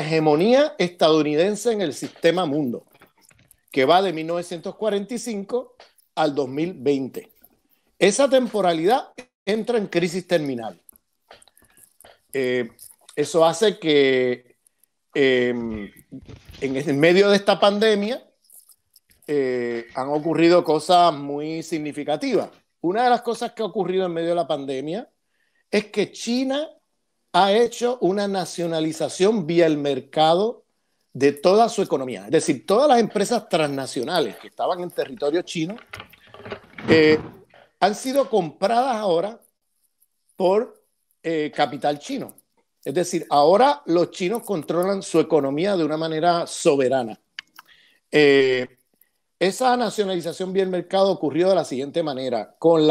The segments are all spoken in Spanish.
hegemonía estadounidense en el sistema mundo, que va de 1945 al 2020. Esa temporalidad entra en crisis terminal. Eh, eso hace que em, en el medio de esta pandemia eh, han ocurrido cosas muy significativas. Una de las cosas que ha ocurrido en medio de la pandemia es que China ha hecho una nacionalización vía el mercado de toda su economía. Es decir, todas las empresas transnacionales que estaban en territorio chino eh, han sido compradas ahora por eh, capital chino. Es decir, ahora los chinos controlan su economía de una manera soberana. Eh, esa nacionalización vía el mercado ocurrió de la siguiente manera, con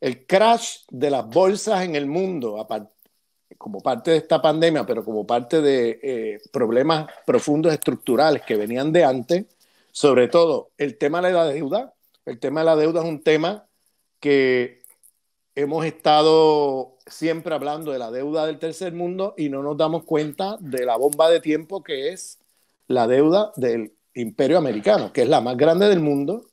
el crash de las bolsas en el mundo a partir como parte de esta pandemia, pero como parte de eh, problemas profundos estructurales que venían de antes, sobre todo el tema de la deuda. El tema de la deuda es un tema que hemos estado siempre hablando de la deuda del tercer mundo y no nos damos cuenta de la bomba de tiempo que es la deuda del imperio americano, que es la más grande del mundo,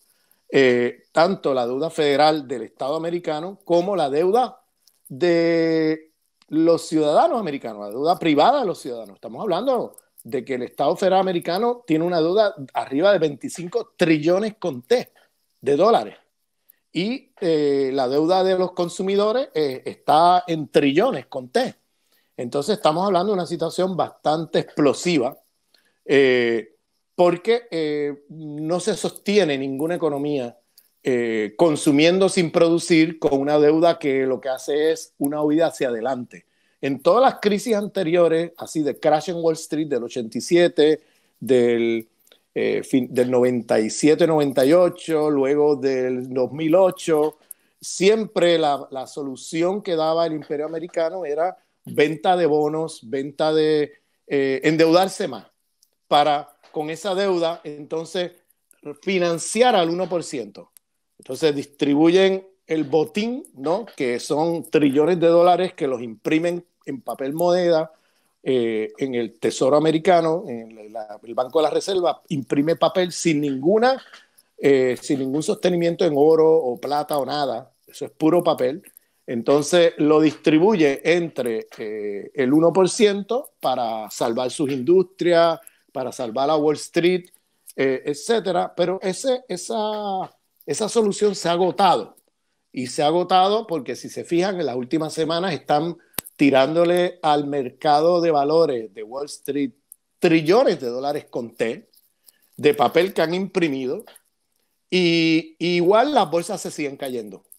eh, tanto la deuda federal del Estado americano como la deuda de los ciudadanos americanos, la deuda privada de los ciudadanos. Estamos hablando de que el Estado federal americano tiene una deuda arriba de 25 trillones con T de dólares. Y eh, la deuda de los consumidores eh, está en trillones con T. Entonces estamos hablando de una situación bastante explosiva eh, porque no se sostiene ninguna economía eh, consumiendo sin producir con una deuda que lo que hace es una huida hacia adelante. En todas las crisis anteriores, así de Crash en Wall Street del 87, del, eh, del 97-98, luego del 2008, siempre la, solución que daba el imperio americano era venta de bonos, venta de eh, endeudarse más para con esa deuda entonces financiar al 1%. Entonces distribuyen el botín, ¿no? Que son trillones de dólares que los imprimen en papel moneda eh, en el Tesoro Americano, en el Banco de la Reserva, imprime papel sin ninguna, eh, sin ningún sostenimiento en oro o plata o nada. Eso es puro papel. Entonces lo distribuye entre eh, el 1% para salvar sus industrias, para salvar a Wall Street, etc. Pero ese, esa esa solución se ha agotado y se ha agotado porque si se fijan en las últimas semanas están tirándole al mercado de valores de Wall Street trillones de dólares con T de papel que han imprimido y, y igual las bolsas se siguen cayendo.